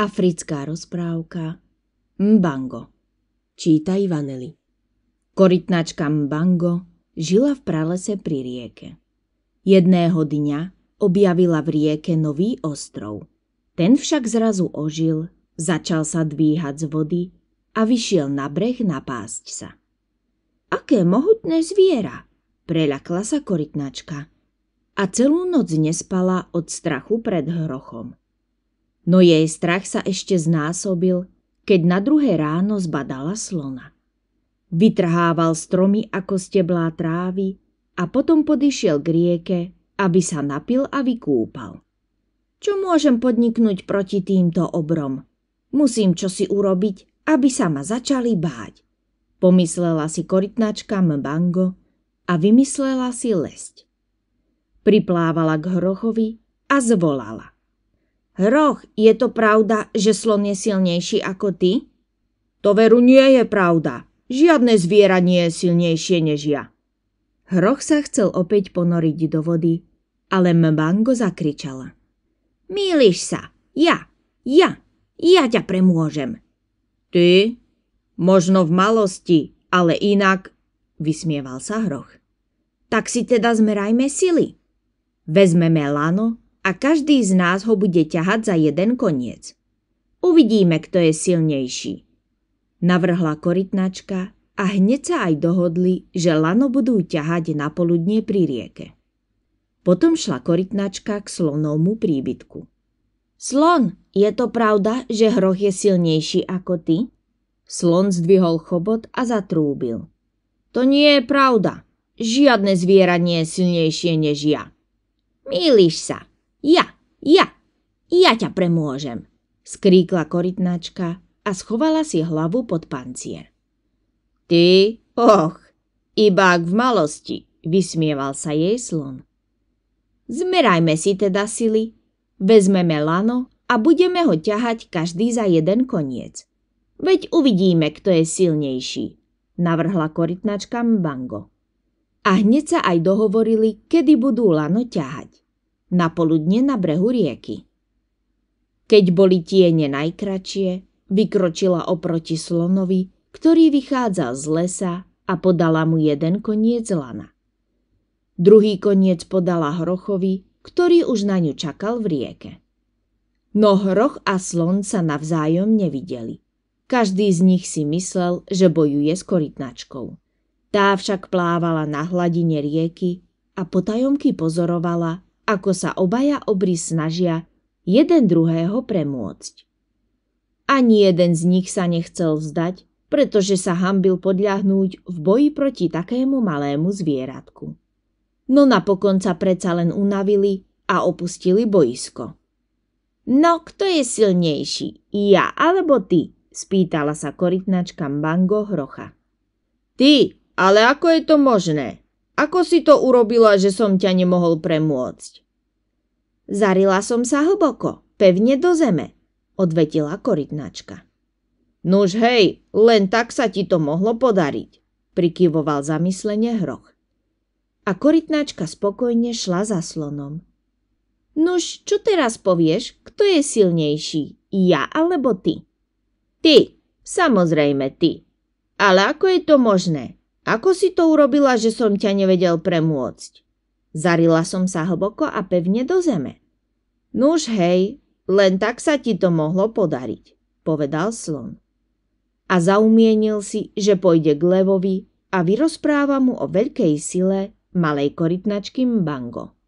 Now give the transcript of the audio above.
Africká rozprávka Mbango Číta Ivanely Korytnačka Mbango žila v pralese pri rieke. Jedného dňa objavila v rieke nový ostrov. Ten však zrazu ožil, začal sa dvíhať z vody a vyšiel na breh napásť sa. Aké mohutné zviera, preľakla sa korytnačka a celú noc nespala od strachu pred hrochom. No jej strach sa ešte znásobil, keď na druhé ráno zbadala slona. Vytrhával stromy ako steblá trávy a potom podišiel k rieke, aby sa napil a vykúpal. Čo môžem podniknúť proti týmto obrom? Musím čosi urobiť, aby sa ma začali báť. Pomyslela si korytnačka Mbango a vymyslela si lesť. Priplávala k hrochovi a zvolala. Roch, je to pravda, že slon je silnejší ako ty? To veru nie je pravda. Žiadne zviera nie je silnejšie než ja. Hroch sa chcel opäť ponoriť do vody, ale Mbango zakričala. Míliš sa, ja, ja, ja ťa premôžem. Ty? Možno v malosti, ale inak, vysmieval sa Hroch. Tak si teda zmerajme sily. Vezmeme lano a každý z nás ho bude ťahať za jeden koniec. Uvidíme, kto je silnejší. Navrhla korytnačka a hneď sa aj dohodli, že lano budú ťahať na poludnie pri rieke. Potom šla korytnačka k slonovmu príbytku. Slon, je to pravda, že hroch je silnejší ako ty? Slon zdvihol chobot a zatrúbil. To nie je pravda. Žiadne zviera nie je silnejšie než ja. Mýliš sa. Ja, ja, ja ťa premôžem, skríkla korytnačka a schovala si hlavu pod pancier. Ty, och, iba ak v malosti, vysmieval sa jej slon. Zmerajme si teda sily, vezmeme lano a budeme ho ťahať každý za jeden koniec. Veď uvidíme, kto je silnejší, navrhla korytnačka Mbango. A hneď sa aj dohovorili, kedy budú lano ťahať poludne na brehu rieky. Keď boli tiene najkračšie, vykročila oproti slonovi, ktorý vychádzal z lesa a podala mu jeden koniec lana. Druhý koniec podala hrochovi, ktorý už na ňu čakal v rieke. No hroch a slon sa navzájom nevideli. Každý z nich si myslel, že bojuje s korytnačkou. Tá však plávala na hladine rieky a potajomky pozorovala, ako sa obaja obry snažia jeden druhého premôcť. Ani jeden z nich sa nechcel vzdať, pretože sa hambil podľahnúť v boji proti takému malému zvieratku. No napokon sa predsa len unavili a opustili boisko. No, kto je silnejší, ja alebo ty? spýtala sa korytnačka Mbango Hrocha. Ty, ale ako je to možné? Ako si to urobila, že som ťa nemohol premôcť? Zarila som sa hlboko, pevne do zeme, odvetila korytnačka. Nuž hej, len tak sa ti to mohlo podariť, prikyvoval zamyslenie hroch. A korytnačka spokojne šla za slonom. Nuž, čo teraz povieš, kto je silnejší, ja alebo ty? Ty, samozrejme ty. Ale ako je to možné? Ako si to urobila, že som ťa nevedel premôcť? Zarila som sa hlboko a pevne do zeme. Nuž hej, len tak sa ti to mohlo podariť, povedal slon. A zaumienil si, že pôjde k levovi a vyrozpráva mu o veľkej sile malej korytnačky Mbango.